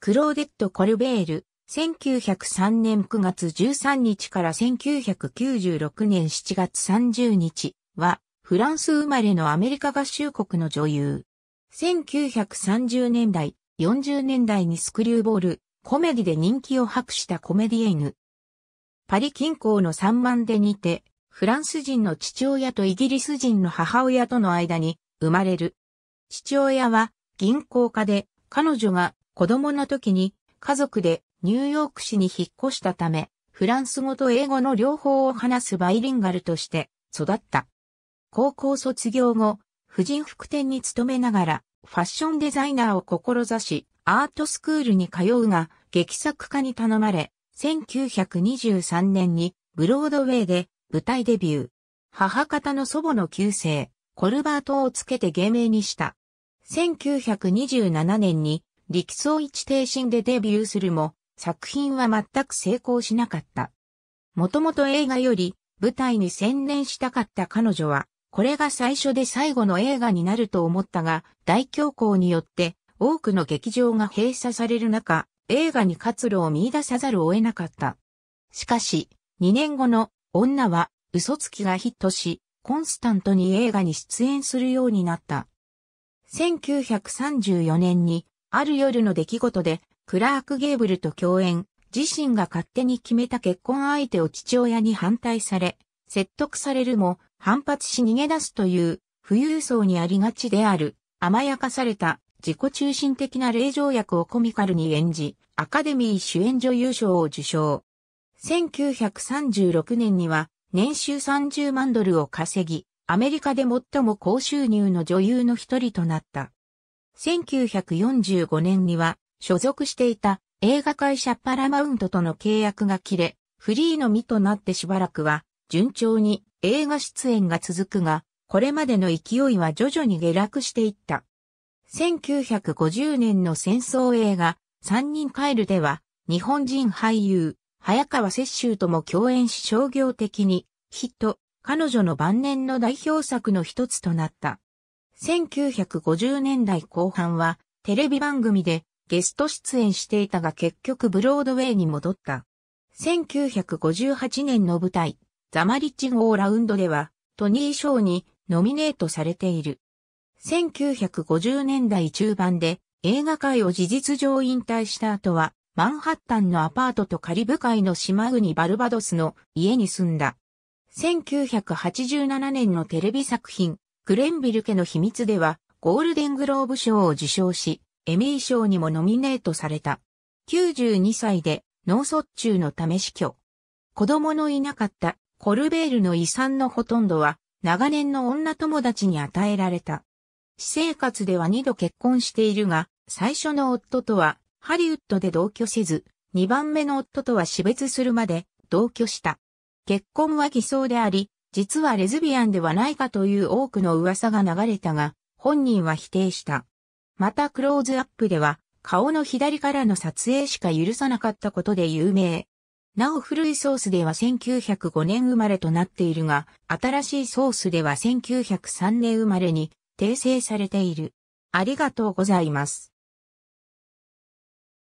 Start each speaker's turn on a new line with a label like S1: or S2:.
S1: クローデット・コルベール、1903年9月13日から1996年7月30日は、フランス生まれのアメリカ合衆国の女優。1930年代、40年代にスクリューボール、コメディで人気を博したコメディエヌ。パリ近郊の三万でにて、フランス人の父親とイギリス人の母親との間に生まれる。父親は銀行家で、彼女が子供の時に家族でニューヨーク市に引っ越したため、フランス語と英語の両方を話すバイリンガルとして育った。高校卒業後、婦人服店に勤めながら、ファッションデザイナーを志し、アートスクールに通うが、劇作家に頼まれ、1923年にブロードウェイで舞台デビュー。母方の祖母の旧姓、コルバートをつけて芸名にした。1927年に力層一停身でデビューするも、作品は全く成功しなかった。もともと映画より舞台に専念したかった彼女は、これが最初で最後の映画になると思ったが、大恐慌によって多くの劇場が閉鎖される中、映画に活路を見出さざるを得なかった。しかし、2年後の女は嘘つきがヒットし、コンスタントに映画に出演するようになった。1934年にある夜の出来事で、クラーク・ゲーブルと共演、自身が勝手に決めた結婚相手を父親に反対され、説得されるも反発し逃げ出すという富裕層にありがちである甘やかされた自己中心的な霊嬢役をコミカルに演じ、アカデミー主演女優賞を受賞。1936年には年収30万ドルを稼ぎ、アメリカで最も高収入の女優の一人となった。1945年には所属していた映画会社パラマウントとの契約が切れ、フリーの身となってしばらくは順調に映画出演が続くが、これまでの勢いは徐々に下落していった。1950年の戦争映画、三人帰るでは、日本人俳優、早川雪舟とも共演し商業的に、ヒット、彼女の晩年の代表作の一つとなった。1950年代後半はテレビ番組でゲスト出演していたが結局ブロードウェイに戻った。1958年の舞台、ザマリッチ号ラウンドではトニー賞にノミネートされている。1950年代中盤で映画界を事実上引退した後はマンハッタンのアパートとカリブ海の島国バルバドスの家に住んだ。1987年のテレビ作品、グレンビル家の秘密では、ゴールデングローブ賞を受賞し、エミー賞にもノミネートされた。92歳で脳卒中のため死去。子供のいなかったコルベールの遺産のほとんどは長年の女友達に与えられた。私生活では2度結婚しているが、最初の夫とはハリウッドで同居せず、2番目の夫とは死別するまで同居した。結婚は偽装であり、実はレズビアンではないかという多くの噂が流れたが、本人は否定した。またクローズアップでは、顔の左からの撮影しか許さなかったことで有名。なお古いソースでは1905年生まれとなっているが、新しいソースでは1903年生まれに訂正されている。ありがとうございます。